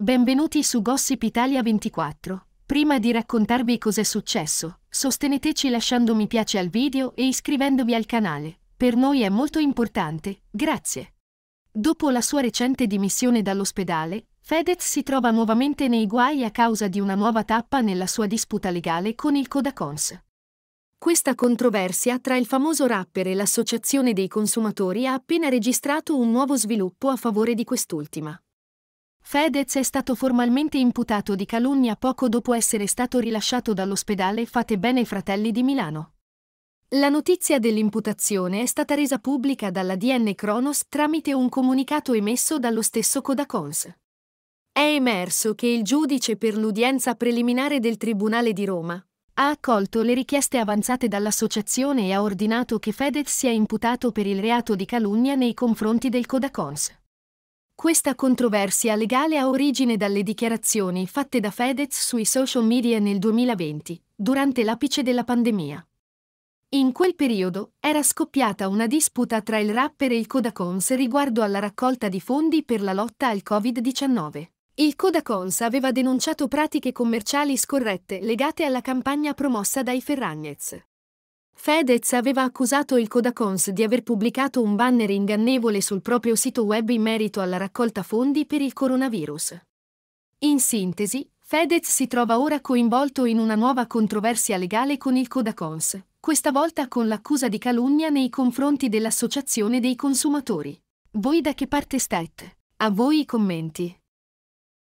Benvenuti su Gossip Italia 24. Prima di raccontarvi cos'è successo, sosteneteci lasciando mi piace al video e iscrivendovi al canale. Per noi è molto importante, grazie. Dopo la sua recente dimissione dall'ospedale, Fedez si trova nuovamente nei guai a causa di una nuova tappa nella sua disputa legale con il Codacons. Questa controversia tra il famoso rapper e l'associazione dei consumatori ha appena registrato un nuovo sviluppo a favore di quest'ultima. Fedez è stato formalmente imputato di calunnia poco dopo essere stato rilasciato dall'ospedale Fate Bene Fratelli di Milano. La notizia dell'imputazione è stata resa pubblica dalla DN Kronos tramite un comunicato emesso dallo stesso Codacons. È emerso che il giudice per l'udienza preliminare del Tribunale di Roma ha accolto le richieste avanzate dall'associazione e ha ordinato che Fedez sia imputato per il reato di calunnia nei confronti del Codacons. Questa controversia legale ha origine dalle dichiarazioni fatte da Fedez sui social media nel 2020, durante l'apice della pandemia. In quel periodo era scoppiata una disputa tra il rapper e il Kodakons riguardo alla raccolta di fondi per la lotta al Covid-19. Il Kodakons aveva denunciato pratiche commerciali scorrette legate alla campagna promossa dai Ferragnez. Fedez aveva accusato il Kodakons di aver pubblicato un banner ingannevole sul proprio sito web in merito alla raccolta fondi per il coronavirus. In sintesi, Fedez si trova ora coinvolto in una nuova controversia legale con il Kodakons, questa volta con l'accusa di calunnia nei confronti dell'Associazione dei consumatori. Voi da che parte state? A voi i commenti.